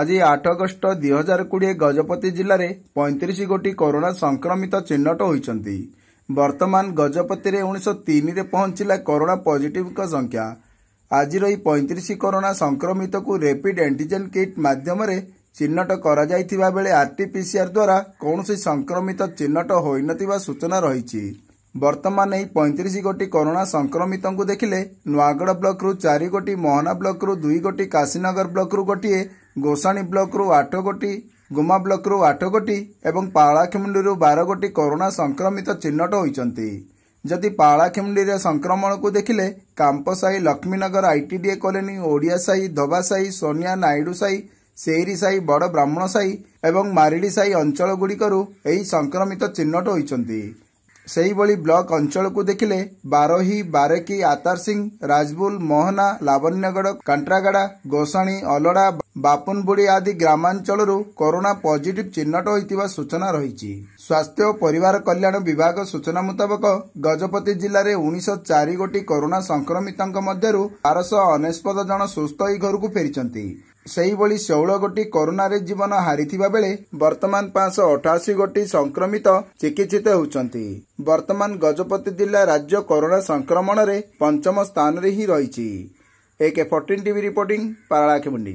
ଆଜି ଆଠ ଅଗଷ୍ଟ ଦୁଇହଜାର କୋଡ଼ିଏ ଗଜପତି ଜିଲ୍ଲାରେ ପଇଁତିରିଶ ଗୋଟି କରୋନା ସଂକ୍ରମିତ ଚିହ୍ନଟ ହୋଇଛନ୍ତି ବର୍ତ୍ତମାନ ଗଜପତିରେ ଉଣେଇଶ ତିନିରେ ପହଞ୍ଚିଲା କରୋନା ପଜିଟିଭ୍ଙ୍କ ସଂଖ୍ୟା ଆଜିର ଏହି ପଇଁତିରିଶ କରୋନା ସଂକ୍ରମିତକୁ ରେପିଡ୍ ଆଣ୍ଟିଜେନ୍ କିଟ୍ ମାଧ୍ୟମରେ ଚିହ୍ନଟ କରାଯାଇଥିବା ବେଳେ ଆର୍ଟିପିସିଆର୍ ଦ୍ୱାରା କୌଣସି ସଂକ୍ରମିତ ଚିହ୍ନଟ ହୋଇନଥିବା ସୂଚନା ରହିଛି ବର୍ତ୍ତମାନ ଏହି ପଇଁତିରିଶ ଗୋଟି କରୋନା ସଂକ୍ରମିତଙ୍କୁ ଦେଖିଲେ ନୂଆଗଡ଼ ବ୍ଲକରୁ ଚାରିଗୋଟି ମୋହନା ବ୍ଲକ୍ରୁ ଦୁଇ ଦୁଇଗୋଟି କାଶୀନଗର ବ୍ଲକ୍ରୁ ଗୋଟିଏ ଗୋସାଣୀ ବ୍ଲକରୁ ଆଠ ଗୋଟି ଗୁମା ବ୍ଲକରୁ ଆଠ ଗୋଟି ଏବଂ ପାଳାଖେମୁଣ୍ଡିରୁ ବାର ଗୋଟି କରୋନା ସଂକ୍ରମିତ ଚିହ୍ନଟ ହୋଇଛନ୍ତି ଯଦି ପାଳାଖେମୁଣ୍ଡିରେ ସଂକ୍ରମଣକୁ ଦେଖିଲେ କାମ୍ପସାହି ଲକ୍ଷ୍ମୀନଗର ଆଇଟିଡିଏ କଲୋନୀ ଓଡ଼ିଆ ସାହି ଧବା ସାହି ସୋନିଆ ନାଇଡୁ ସାହି ସେଇରି ସାହି ବଡ଼ ବ୍ରାହ୍ମଣ ସାହି ଏବଂ ମାରିଡ଼ି ସାହି ଅଞ୍ଚଳଗୁଡ଼ିକରୁ ଏହି ସଂକ୍ରମିତ ଚିହ୍ନଟ ହୋଇଛନ୍ତି ସେହିଭଳି ବ୍ଲକ ଅଞ୍ଚଳକୁ ଦେଖିଲେ ବାରୋହି ବାରେକି ଆତାର ସିଂ ରାଜବୁଲ ମୋହନା ଲାବନ୍ୟଗଡ଼ କାଣ୍ଟ୍ରାଗଡ଼ା ଗୋସାଣୀ ଅଲଡ଼ା ବାପୁନବୁଡ଼ି ଆଦି ଗ୍ରାମାଞ୍ଚଳରୁ କରୋନା ପଜିଟିଭ ଚିହ୍ନଟ ହୋଇଥିବା ସୂଚନା ରହିଛି ସ୍ୱାସ୍ଥ୍ୟ ଓ ପରିବାର କଲ୍ୟାଣ ବିଭାଗ ସୂଚନା ମୁତାବକ ଗଜପତି ଜିଲ୍ଲାରେ ଉଣେଇଶହ ଚାରି ଗୋଟି କରୋନା ସଂକ୍ରମିତଙ୍କ ମଧ୍ୟରୁ ବାରଶହ ଅନେଶ୍ୱତ ଜଣ ସୁସ୍ଥ ହୋଇ ଘରକୁ ଫେରିଛନ୍ତି ସେହିଭଳି ଷୋହଳ ଗୋଟି କରୋନାରେ ଜୀବନ ହାରିଥିବା ବେଳେ ବର୍ତ୍ତମାନ ପାଞ୍ଚଶହ ଅଠାଅଶୀ ଗୋଟି ସଂକ୍ରମିତ ଚିକିତ୍ସିତ ହେଉଛନ୍ତି ବର୍ତ୍ତମାନ ଗଜପତି ଜିଲ୍ଲା ରାଜ୍ୟ କରୋନା ସଂକ୍ରମଣରେ ପଞ୍ଚମ ସ୍ଥାନରେ ହିଁ ରହିଛି